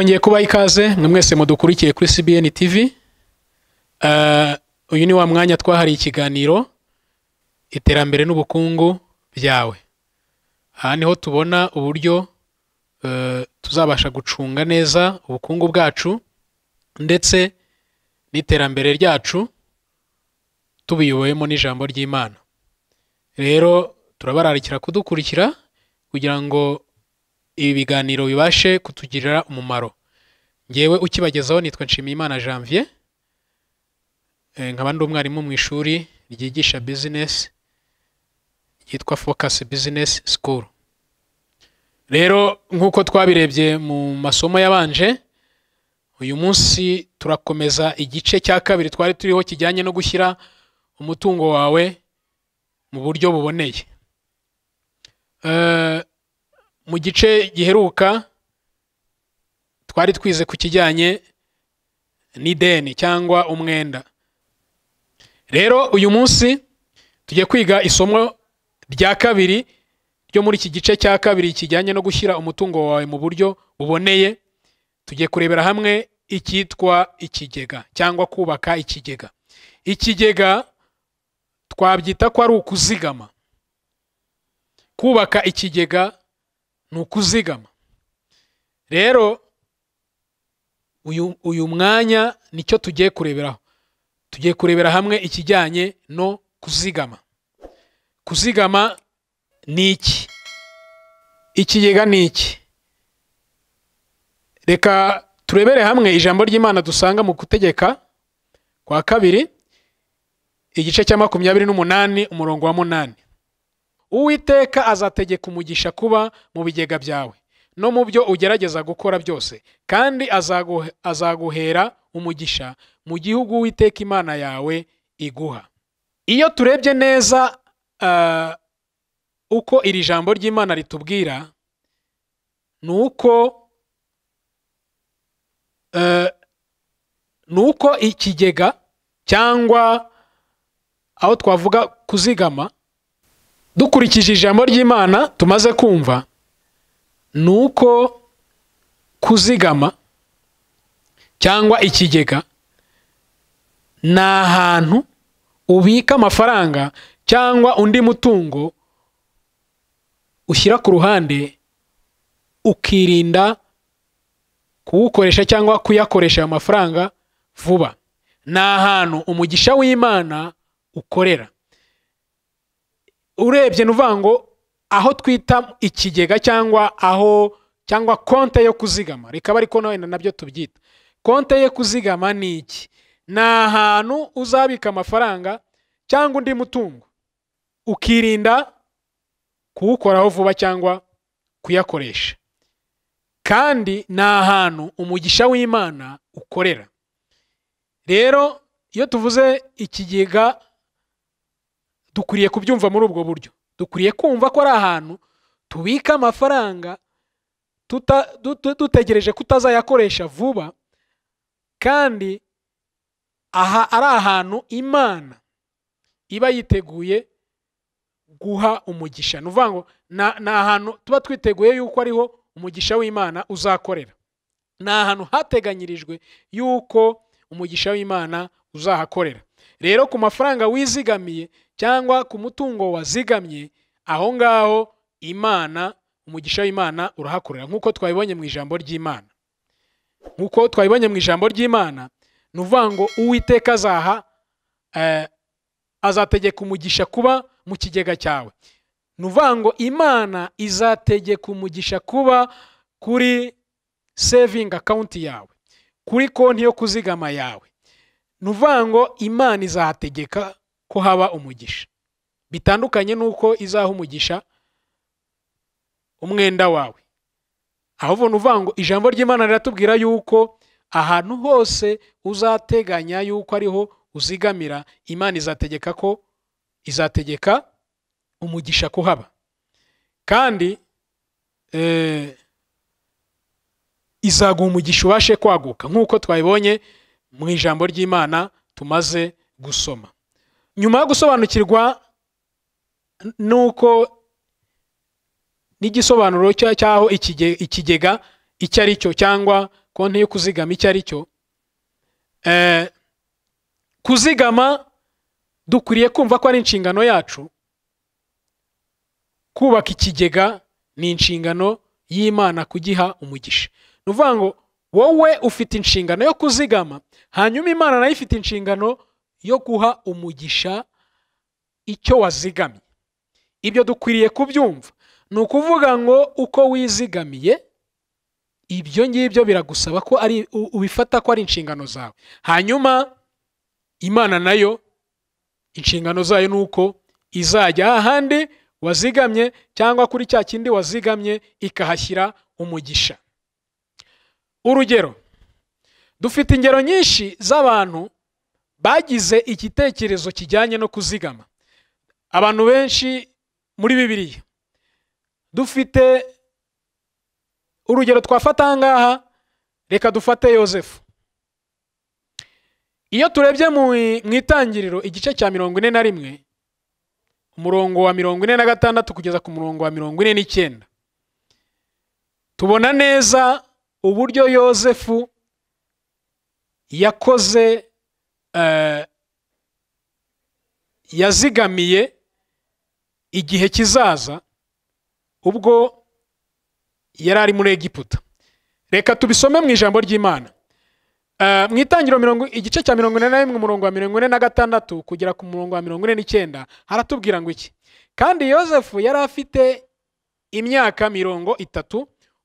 twongeye kubaha ikaze mwe mwese mudukurikiye kuri cbn tv eh, uyu ni wa mwanya twahariye ikiganiro iterambere n'ubukungu byawe aha niho tubona uburyo eh, tuzabasha gucunga neza ubukungu bwacu ndetse n'iterambere ryacu tubiyoboyemo n'ijambo ry'imana rero turabararikira kudukurikira kugira ngo ibi biganiro bibashe kutugirira umumaro ngewe ukibagezaho nitwa nshimiyimana janvier eh, nkaba ndi umwarimu mu ishuri ryigisha bizinesi ryitwa focus business school rero nk'uko twabirebye mu masomo yabanje uyu munsi turakomeza igice cya kabiri twari turiho kijyanye no gushyira umutungo wawe mu buryo buboneye eh, mu gice giheruka twari twize ku kijyanye n'ideni cyangwa umwenda rero uyu munsi tujye kwiga isomo rya kabiri ryo muri iki gice cya kabiri kijyanye no gushyira umutungo wawe mu buryo buboneye tujye kurebera hamwe icyitwa ikigega cyangwa kubaka ikigega ikigega twabyita ko ari ukuzigama kubaka ikigega ni ukuzigama rero uyu mwanya nicyo tugiye kureberaho tugiye kurebera hamwe ikijyanye no kuzigama kuzigama ni iki ikigega ni iki reka turebere hamwe ijambo ry'imana dusanga mu gutegeka kwa kabiri igice cya makumyabiri n'umunani umurongo wa munani uwiteka azategeka umugisha kuba mu bigega byawe no mu byo ugerageza gukora byose kandi azaguhera umugisha mu gihugu w'iteka imana yawe iguha iyo turebye neza eh, uko iri jambo ry'imana ritubwira ni uko eh, ni uko ikigega cyangwa aho twavuga kuzigama dukurikije ijambo ry'imana tumaze kumva ni uko kuzigama cyangwa ikigega ni ahantu ubika amafaranga cyangwa undi mutungo ushyira ku ruhande ukirinda kuwukoresha cyangwa kuyakoresha ayo mafaranga vuba ni ahantu umugisha w'imana ukorera urebye ni ngo aho twita ikigega cyangwa aho cyangwa konte yo kuzigama rikaba ariko none nabyo tubyita konte yo kuzigama ni iki ni ahantu uzabika amafaranga cyangwa undi mutungo ukirinda kuwukoraho vuba cyangwa kuyakoresha kandi ni ahantu umugisha w'imana ukorera rero iyo tuvuze ikigega dukwiriye kubyumva muri ubwo buryo dukwiye kumva ko ari ahantu tubika amafaranga dutegereje ko utazayakoresha vuba kandi aha ari ahantu imana iba yiteguye guha umugisha ni ukuvuga ngo ni ahantu tuba twiteguye yuko ariho umugisha w'imana uzakorera ni ahantu hateganyirijwe yuko umugisha w'imana uzahakorera rero ku mafaranga wizigamiye cyangwa ku mutungo wazigamye aho ngaho imana umugisha w'imana urahakorera nk'uko twabibonye mu ijambo ry'imana nk'uko twabibonye mu ijambo ry'imana ni ukuvuga ngo uwiteka azaha eh, azategeka umugisha kuba mu kigega cyawe ni ukuvuga ngo imana izategeka umugisha kuba kuri sevingi akawunti yawe kuri konti yo kuzigama yawe ni ukuvuga ngo imana izahategeka ko haba umugisha bitandukanye n'uko izaha umugisha umwenda wawe ahubwo uvuga ngo ijambo ry'imana riratubwira yuko ahantu hose uzateganya yuko ariho uzigamira imana izategeka ko izategeka umugisha kuhaba kandi eh, izaguha umugisha ubashe kwaguka nk'uko twabibonye mu ijambo ry'imana tumaze gusoma nyuma yo gusobanukirwa n'uko n'igisobanuro cy'aho ikigega icyo ari cyo cyangwa konti yo kuzigama icyo ari cyo eh, kuzigama dukwiriye kumva ko ari inshingano yacu kubaka ikigega ni inshingano y'imana kugiha umugisha ni ukuvuga ngo wowe ufite inshingano yo kuzigama hanyuma imana nayo ifite inshingano yo guha umugisha icyo wazigamye ibyo dukwiriye kubyumva ni ukuvuga ngo uko wizigamiye ibyo ngibyo biragusaba ko ari ubifata ko ari inshingano zawe hanyuma imana nayo inshingano zayo ni uko izajya ahandi wazigamye cyangwa kuri cya kindi wazigamye ikahashyira umugisha urugero dufite ingero nyinshi z'abantu bagize igitekerezo kijyanye no kuzigama abantu benshi muri bibiliya dufite urugero twafata aha reka dufate yosefu iyo turebye mu itangiriro igice cya mirongo ine na rimwe umurongo wa mirongo ine na gatandatu kugeza ku murongo wa mirongo ine n'icyenda tubona neza uburyo yosefu yakoze Eh, yazigamiye igihe kizaza ubwo yari ari muri egiputa reka tubisome mu ijambo ry'imana eh, mu itangiro mirongo igice cya mirongo ine na rimwe umurongo wa mirongo ine na gatandatu kugera ku murongo wa mirongo ine n'icyenda haratubwira ngo iki kandi yosefu yari afite imyaka mirongo itatu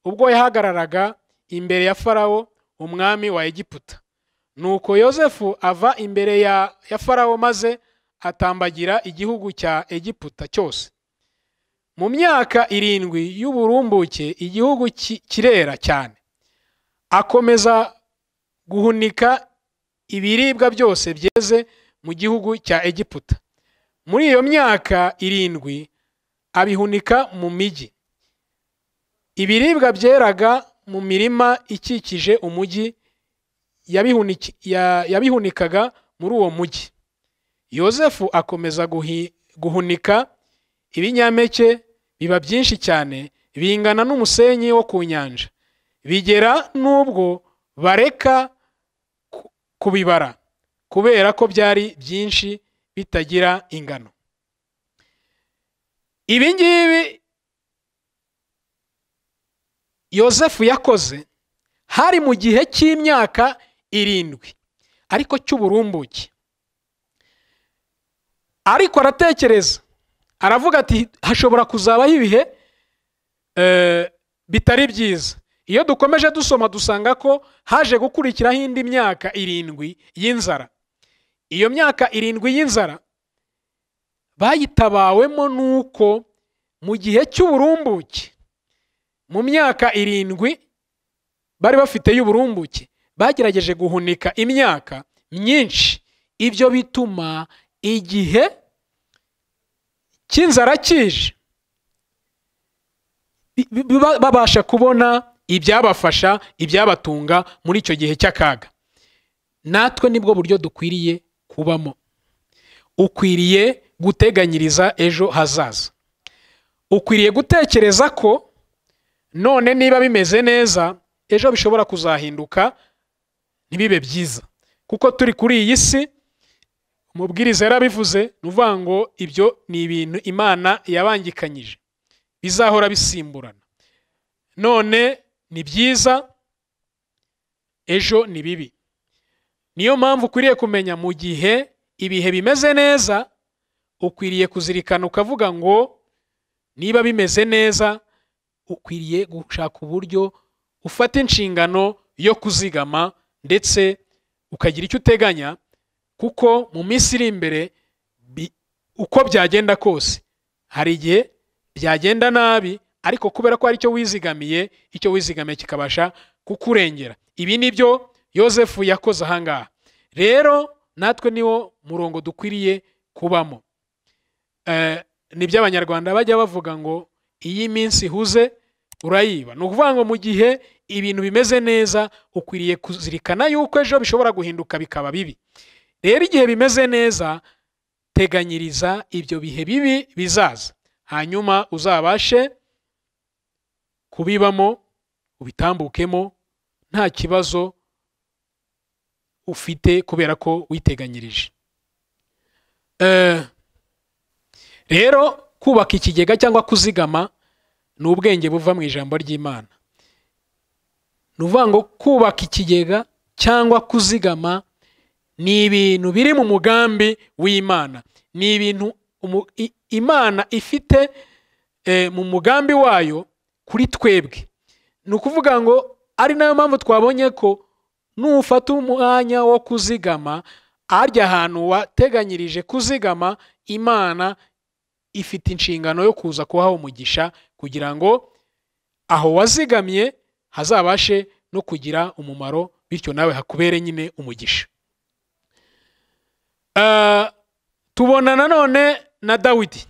ubwo yahagararaga imbere ya farawo umwami wa egiputa nuko yosefu ava imbere ya farawo maze atambagira igihugu cya egiputa cyose mu myaka irindwi y'uburumbuke igihugu kirera cyane akomeza guhunika ibiribwa byose byeze mu gihugu cya egiputa muri iyo myaka irindwi abihunika mu mijyi ibiribwa byeraga mu mirima ikikije umujyi yabihunikaga muri uwo mujyi yosefu akomeza guhunika ibinyampeke biba byinshi cyane bingana n'umusenyi wo ku nyanja bigera n'ubwo bareka kubibara kubera ko byari byinshi bitagira ingano ibi ngibi yosefu yakoze hari mu gihe cy'imyaka irindwi ariko cy'uburumbuke ariko aratekereza aravuga ati hashobora kuzabaho ibihe eh, bitari byiza iyo dukomeje dusoma dusanga ko haje gukurikiraho indi myaka irindwi y'inzara iyo myaka irindwi y'inzara bayitabawemo n'uko mu gihe cy'uburumbuke mu myaka irindwi bari bafite y'uburumbuke bagerageje guhunika imyaka myinshi ibyo bituma igihe cy'inzara kije babasha kubona ibyabafasha ibyabatunga muri icyo gihe cy'akaga natwe nibwo buryo dukwiriye kubamo ukwiriye guteganyiriza ejo hazaza ukwiriye gutekereza ko none niba bimeze neza ejo bishobora kuzahinduka ntibibe byiza kuko turi kuri iyi si umubwiriza yarabivuze ni ngo ibyo ni ibintu imana yabangikanyije bizahora bisimburana none ni byiza ejo ni bibi niyo mpamvu ukwiriye kumenya mu gihe ibihe bimeze neza ukwiriye kuzirikana ukavuga ngo niba bimeze neza ukwiriye gushaka uburyo ufata inshingano yo kuzigama ndetse ukagira icyo uteganya kuko mu minsi iri imbere uko byagenda kose hari igihe byagenda nabi ariko kubera ko hari icyo wizigamiye icyo wizigamiye kikabasha kukurengera ibi ni byo yosefu yakoze ahangaha rero natwe niwo murongo dukwiriye kubamo eh, ni byo abanyarwanda bajya bavuga ngo iyo iminsi ihuze urayiba ni ukuvuga ngo mu gihe ibintu bimeze neza ukwiriye kuzirikana yuko ejo bishobora guhinduka bikaba bibi rero igihe bimeze neza teganyiriza ibyo bihe bibi bizaza hanyuma uzabashe kubibamo ubitambukemo nta kibazo ufite kubera ko witeganyirije eh, rero kubaka ikigega cyangwa kuzigama ni ubwenge buva mu ijambo ry'imana ni ukuvuga ngo kubaka ikigega cyangwa kuzigama ni ibintu biri mu mugambi w'imana ni ibintu imana ifite eh, mu mugambi wayo kuri twebwe ni ukuvuga ngo ari nayo mpamvu twabonye ko nufata umwanya wo kuzigama arya ahantu wateganyirije kuzigama imana ifite inshingano yo kuza kuhaha umugisha kugira ngo aho wazigamye hazabashe no kugira umumaro bityo nawe hakubere nyine umugisha eh, tubona nanone na dawidi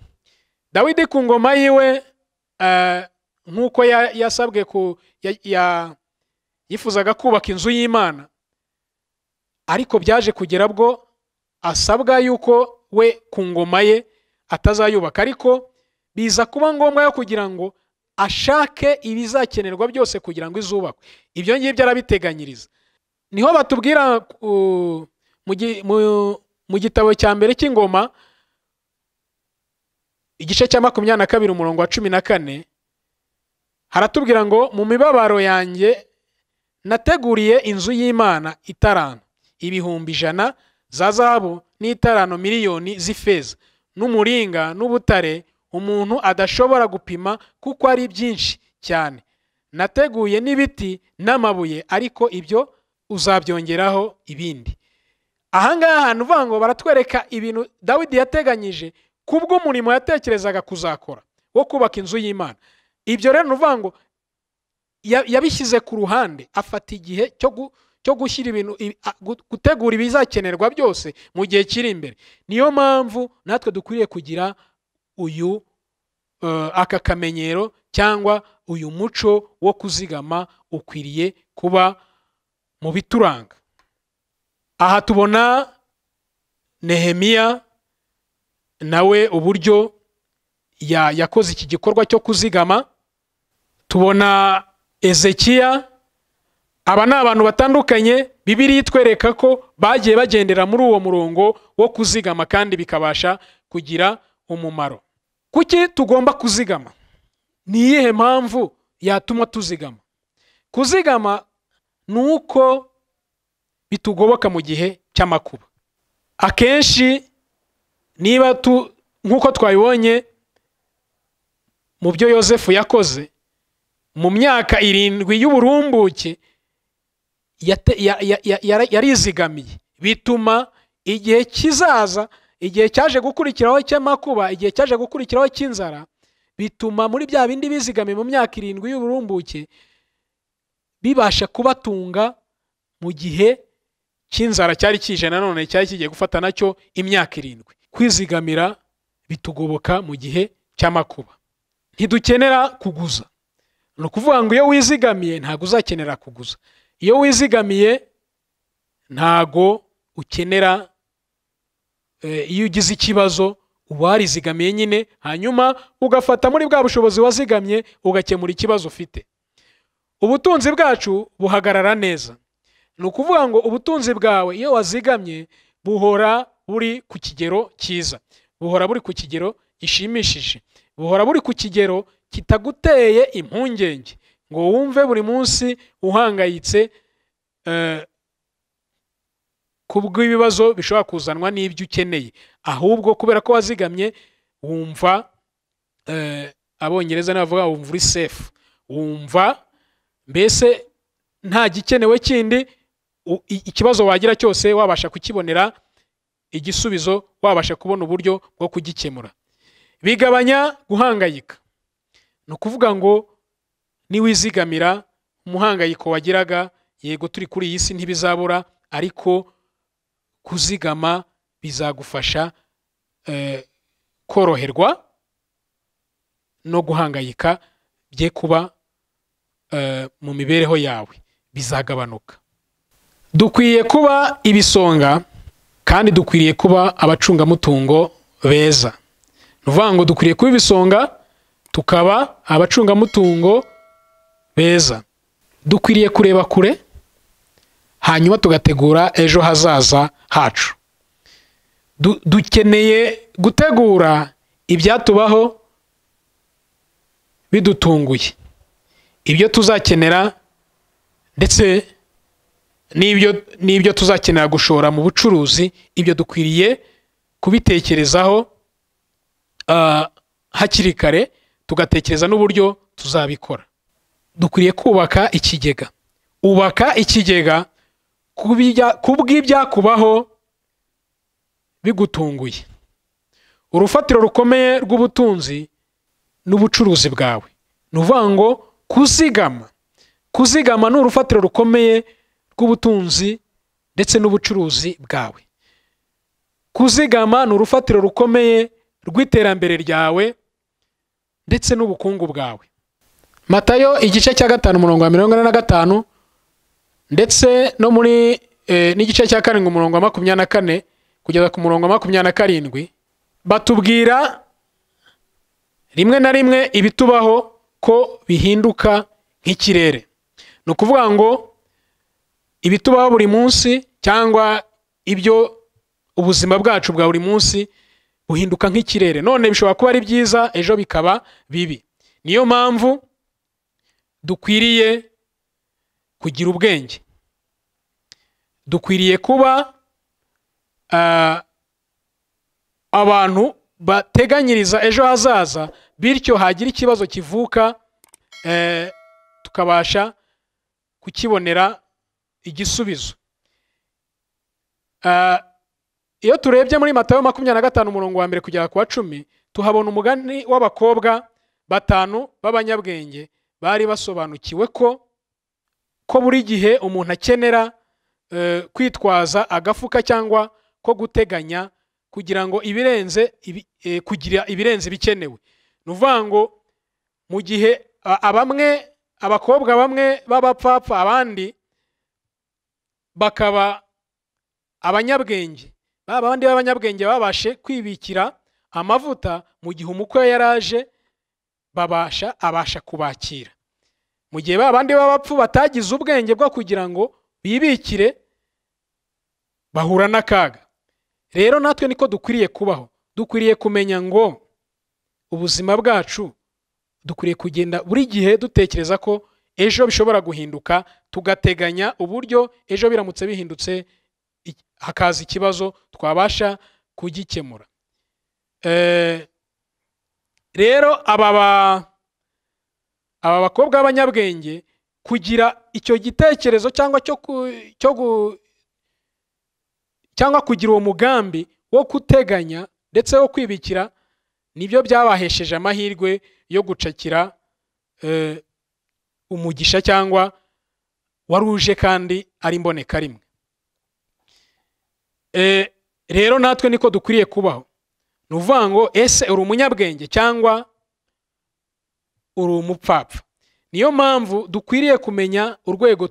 dawidi ku ngoma yiwe eh, nk'uko yasabwe ku yifuzaga kubaka inzu y'imana ariko byaje kugera bwo asabwa yuko we ku ngoma ye atazayubaka ariko biza kuba ngombwa yo kugira ngo ashake ibizakenerwa byose kugira ngo izubakwe ibyo ngibyo arabiteganyiriza niho batubwira mu gitabo cya mbere cy'ingoma igice cya makumyabiri na kabiri umurongo wa cumi na kane haratubwira ngo mu mibabaro yanjye nateguriye inzu y'imana itarano ibihumbi ijana za zahabu n'itarano miliyoni z'ifeza n'umuringa n'ubutare umuntu adashobora gupima kuko ari byinshi cyane nateguye n'ibiti n'amabuye ariko ibyo uzabyongeraho ibindi ahangaha ahantu uvuga ngo baratwereka ibintu dawidi yateganyije kubw'umurimo yatekerezaga kuzakora wo kubaka inzu y'imana ibyo rero uvuga ngo yabishyize ku ruhande afata igihe cyo gushyira ibintu gutegura ibizakenerwa byose mu gihe kiri imbere niyo mpamvu natwe dukwiriye kugira uyu eh, aka kamenyero cyangwa uyu muco wo kuzigama ukwiriye kuba mu bituranga aha tubona nehemiya nawe uburyo ya yakoze iki gikorwa cyo kuzigama tubona ezekiya aba ni abantu batandukanye bibiriya itwereka ko bagiye bagendera muri uwo murongo wo kuzigama kandi bikabasha kugira umumaro kuki tugomba kuzigama ni iyihe mpamvu yatuma tuzigama kuzigama ni uko bitugoboka mu gihe cy'amakuba akenshi niba tu nk'uko twabibonye mu byo yosefu yakoze mu myaka irindwi y'uburumbuke yarizigamiye bituma igihe kizaza igihe cyaje gukurikiraho cy'amakuba igihe cyaje gukurikiraho cy'inzara bituma muri bya bindi bizigame mu myaka irindwi y'uburumbuke bibasha kubatunga mu gihe cy'inzara cyari kije nanone cyari kigiye gufata nacyo imyaka irindwi kwizigamira bitugoboka mu gihe cy'amakuba ntidukenera kuguza ni ukuvuga ngo iyo wizigamiye ntabwo uzakenera kuguza iyo wizigamiye ntago ukenera Eh, iyo ugize ikibazo uba warizigamiye nyine hanyuma ugafata muri bwa bushobozi wazigamye ugakemura ikibazo ufite ubutunzi bwacu buhagarara neza ni ukuvuga ngo ubutunzi bwawe iyo wazigamye buhora buri ku kigero cyiza buhora buri ku kigero gishimishije buhora buri ku kigero kitaguteye impungenge ngo wumve buri munsi uhangayitse eh, kubw'ibibazo bishobora kuzanwa n'ibyo ukeneye ahubwo kubera ko wazigamye wumva eh, abongereza n'abavuga wumva uri sefu wumva mbese nta gikenewe kindi ikibazo wagira cyose wabasha kukibonera igisubizo wabasha kubona uburyo bwo kugikemura bigabanya guhangayika ni ukuvuga ngo niwizigamira umuhangayiko wagiraga yego turi kuri iyi si ntibizabura ariko kuzigama bizagufasha eh, koroherwa no guhangayika bye kuba eh, mu mibereho yawe bizagabanuka dukwiye kuba ibisonga kandi dukwiriye kuba abacungamutungo beza ni ukuvuga ngo dukwiriye kuba ibisonga tukaba abacungamutungo beza dukwiriye kureba kure hanyuma tugategura ejo hazaza hacu dukeneye gutegura ibyatubaho bidutunguye ibyo tuzakenera ndetse n'ibyo nibyo tuzakenera gushora mu bucuruzi ibyo dukwiriye kubitekerezaho ah, hakiri kare tugatekereza n'uburyo tuzabikora dukwiriye kubaka ikigega ubaka ikigega kubw'ibyakubaho bigutunguye urufatiro rukomeye rw'ubutunzi n'ubucuruzi bwawe ni ukuvuga ngo kuzigama kuzigama ni urufatiro rukomeye rw'ubutunzi ndetse n'ubucuruzi bwawe kuzigama ni urufatiro rukomeye rw'iterambere ryawe ndetse n'ubukungu bwawe matayo igice cya gatanu umurongo wa mirongo ine na gatanu ndetse no muri eh, n'igice cya karindwi umurongo wa makumyabiri na kane kugeza ku murongo wa makumyabiri na karindwi batubwira rimwe na rimwe ibitubaho ko bihinduka nk'ikirere ni ukuvuga ngo ibitubaho buri munsi cyangwa ibyo ubuzima bwacu bwa buri munsi buhinduka nk'ikirere none bishobora kuba ari byiza ejo bikaba bibi niyo mpamvu dukwiriye kugira ubwenge dukwiriye kuba eh, abantu bateganyiriza ejo hazaza bityo hagira ikibazo kivuka eh, tukabasha kukibonera igisubizo eh, iyo turebye muri matayo makumyabiri na gatanu umurongo wa mbere kugera ku wa cumi tuhabona umugani w'abakobwa batanu b'abanyabwenge bari basobanukiwe ko ko buri gihe umuntu akenera eh, kwitwaza agafuka cyangwa ko guteganya kugira ngo ibirenze eh, kugira ibirenze bikenewe ni ukuvuga ngo mu gihe abamwe abakobwa bamwe b'abapfapfa abandi bakaba abanyabwenge baba abandi b'abanyabwenge babashe kwibikira amavuta mu gihe umukwe yari aje babasha abasha kubakira mu gihe ba b'abapfu batagize ubwenge bwo kugira ngo bibikire bahura n'akaga rero natwe niko dukwiriye kubaho dukwiriye kumenya ngo ubuzima bwacu dukwiriye kugenda buri gihe dutekereza ko ejo bishobora guhinduka tugateganya uburyo ejo biramutse bihindutse hakaza ikibazo twabasha kugikemura eh, rero aba ba aba bakobwa b'abanyabwenge kugira icyo gitekerezo cyangwa cyo cyangwa kugira uwo mugambi wo guteganya ndetse wo kwibikira nibyo byabahesheje amahirwe yo gucakira eh, umugisha cyangwa waruje kandi ari imboneka rimwe eh, rero natwe niko dukwiriye kubaho ni ukuvuga ngo ese uri umunyabwenge cyangwa uri umupfapfa niyo mpamvu dukwiriye kumenya urwego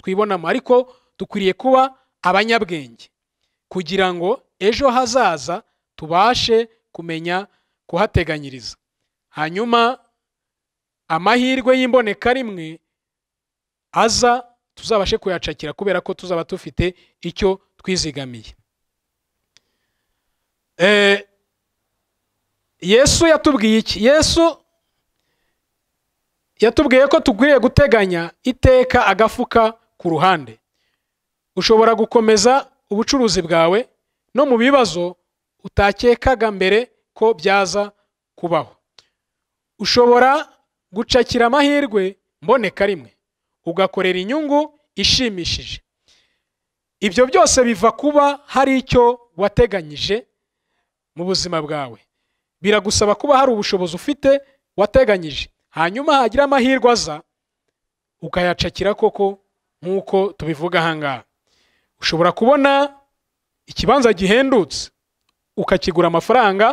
twibonamo ariko dukwiriye kuba abanyabwenge kugira ngo ejo hazaza tubashe kumenya kuhateganyiriza hanyuma amahirwe y'imboneka rimwe aza tuzabashe kuyacakira kubera ko tuzaba dufite icyo twizigamiye eh, yesu yatubwiye iki yesu yatubwiye ko tukwiriye guteganya iteka agafuka ku ruhande ushobora gukomeza ubucuruzi bwawe no mu bibazo utakekaga mbere ko byaza kubaho ushobora gucakira amahirwe mboneka rimwe ugakorera inyungu ishimishije ibyo byose biva kuba hari icyo wateganyije mu buzima bwawe biragusaba kuba hari ubushobozi ufite wateganyije hanyuma hagira amahirwe aza ukayacakira koko nk'uko tubivuga ahangaha ushobora kubona ikibanza gihendutse ukakigura amafaranga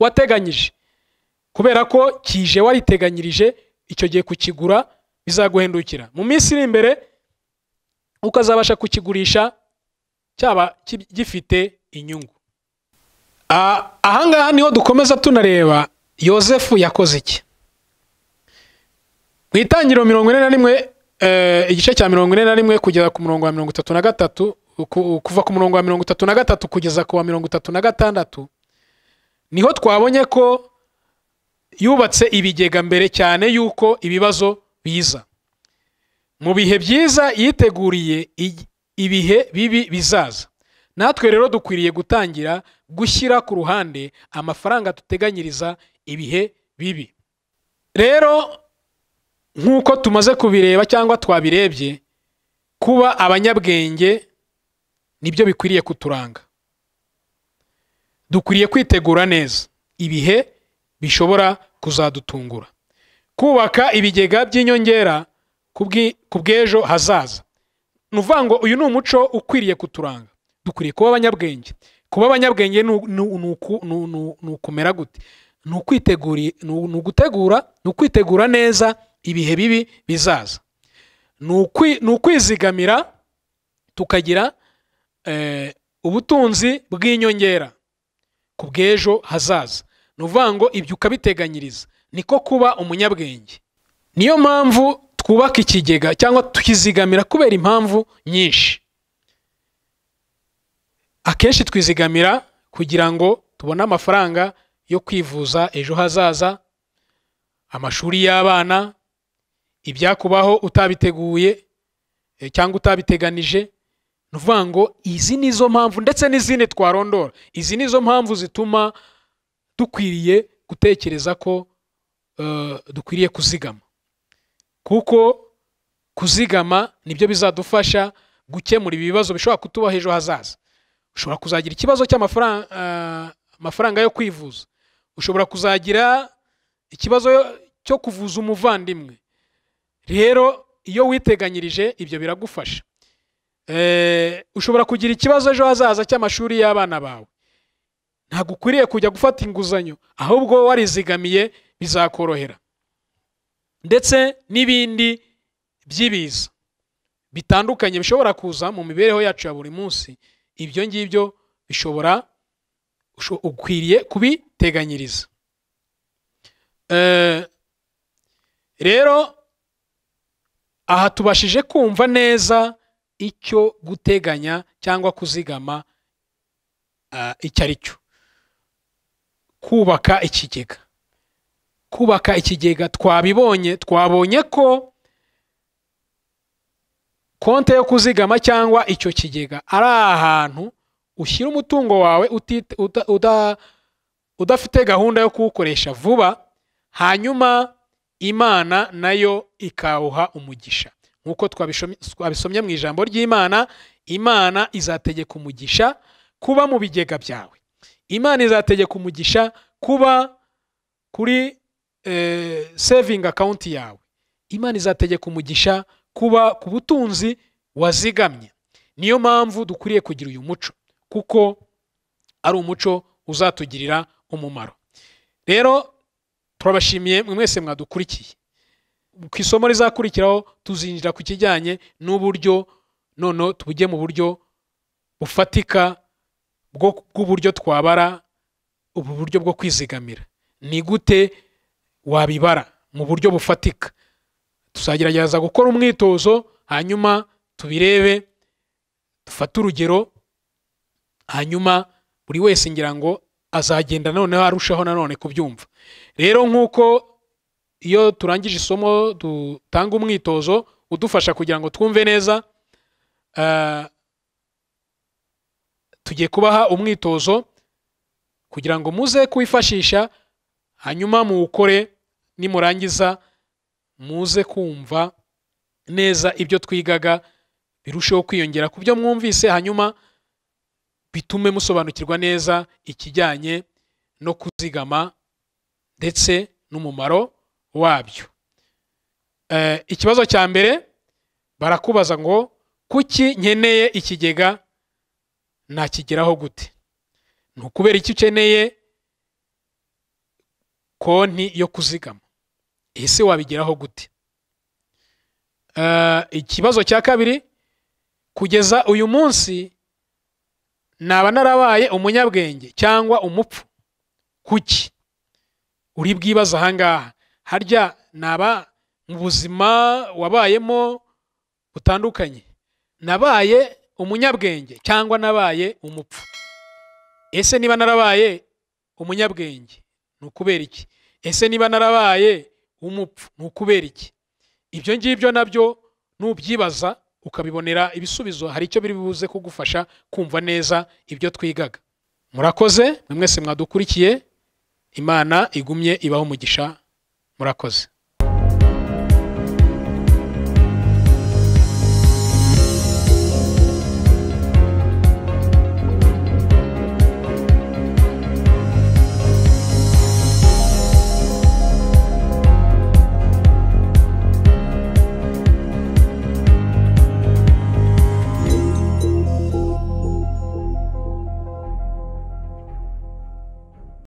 wateganyije kubera ko kije wariteganyirije icyo gihe kukigura bizaguhendukira mu minsi iri imbere ukazabasha kukigurisha cyaba gifite inyungu ah, ahangaha niho dukomeza tunareba yosefu yakoze iki mu itangiriro mirongo ine na rimwe eh, igice cya mirongo ine na rimwe kugeza ku murongo wa mirongo itatu na gatatu kuva ku murongo wa mirongo itatu na gatatu kugeza ku wa mirongo itatu na gatandatu niho twabonye ko yubatse ibigega mbere cyane y'uko ibibazo biza mu bihe byiza yiteguriye ibihe bibi bizaza natwe rero dukwiriye gutangira gushyira ku ruhande amafaranga tuteganyiriza ibihe bibi rero nk'uko tumaze kubireba cyangwa twabirebye kuba abanyabwenge nibyo bikwiriye kuturanga dukwiriye kwitegura neza ibihe bishobora kuzadutungura kubaka ibigega by'inyongera ku bw'ejo hazaza ni ukuvuga ngo uyu ni umuco ukwiriye kuturanga dukwiriye kuba abanyabwenge kuba abanyabwenge ni ukumera gute ni ukwitegura ni ukwitegura neza ibihe bibi bizaza ni ukwizigamira tukagira eh, ubutunzi bw'inyongera ku bw'ejo hazaza ni ukuvuga ngo ibyo ukabiteganyiriza niko kuba umunyabwenge niyo mpamvu twubaka ikigega cyangwa tukizigamira kubera impamvu nyinshi akenshi twizigamira kugira ngo tubone amafaranga yo kwivuza ejo hazaza amashuri y'abana ibyakubaho utabiteguye eh, cyangwa utabiteganije ni ngo izi ni mpamvu ndetse n'izindi twarondora izi ni mpamvu zituma dukwiriye gutekereza ko eh, dukwiriye kuzigama kuko kuzigama nibyo bizadufasha gukemura ibibazo bishobora kutubaho ejo hazaza ushobora kuzagira ikibazo cy'amafaranga eh, yo kwivuza ushobora kuzagira ikibazo cyo kuvuza umuvandimwe rero iyo witeganyirije ibyo biragufasha eh, ushobora kugira ikibazo ejo hazaza cy'amashuri y'abana bawe ntabwo ukwiriye kujya gufata inguzanyo ahubwo warizigamiye bizakorohera ndetse n'ibindi by'ibiza bitandukanye bishobora kuza mu mibereho yacu ya buri munsi ibyo ngibyo bishobora ukwiriye kubiteganyiriza eh, rero aha tubashije kumva neza icyo guteganya cyangwa kuzigama eh, icyo ari cyo kubaka ikigega kubaka ikigega twabibonye twabonye ko konte yo kuzigama cyangwa icyo kigega ari ahantu ushyira umutungo wawe udafite gahunda yo kuwukoresha vuba hanyuma imana nayo ikawuha umugisha nk'uko twabisomye mu ijambo ry'imana imana izategeka umugisha kuba mu bigega byawe imana izategeka umugisha kuba kuri eh, sevingi akawunti yawe imana izategeka umugisha kuba ku butunzi wazigamye niyo mpamvu dukwiriye kugira uyu muco kuko ari umuco uzatugirira umumaro rero turabashimiye mwese mwadukurikiye ku isomo rizakurikiraho tuzinjira ku kijyanye n'uburyo none tujye mu buryo bufatika bw'uburyo twabara ubu buryo bwo kwizigamira ni gute wabibara mu buryo bufatika tuzagerageza gukora umwitozo hanyuma tubirebe dufate urugero hanyuma buri wese ngira ngo azagenda noneho arushaho nanone kubyumva rero nk'uko iyo turangije isomo dutanga umwitozo udufasha kugira ngo twumve neza eh, tugiye kubaha umwitozo kugira ngo muze kuwifashisha hanyuma muwukore nimurangiza muze kumva neza ibyo twigaga birusheho kwiyongera ku byo mwumvise hanyuma bitume musobanukirwa neza ikijyanye no kuzigama ndetse n'umumaro wabyo eh, ikibazo cya mbere barakubaza ngo kuki nkeneye ikigega nakigeraho gute ni ukubera icyo ukeneye konti yo kuzigama ese wabigeraho gute eh, ikibazo cya kabiri kugeza uyu munsi naba narabaye umunyabwenge cyangwa umupfu kuki uri bwibaze ahangaha harya naba mu buzima wabayemo butandukanye nabaye umunyabwenge cyangwa nabaye umupfu ese niba narabaye umunyabwenge ni ukubera iki ese niba narabaye umupfu ni ukubera iki ibyo ngibyo nabyo nubyibaza ukabibonera ibisubizo hari icyo biri buze kugufasha kumva neza ibyo twigaga murakoze mwese mwadukurikiye imana igumye ibaho umugisha murakoze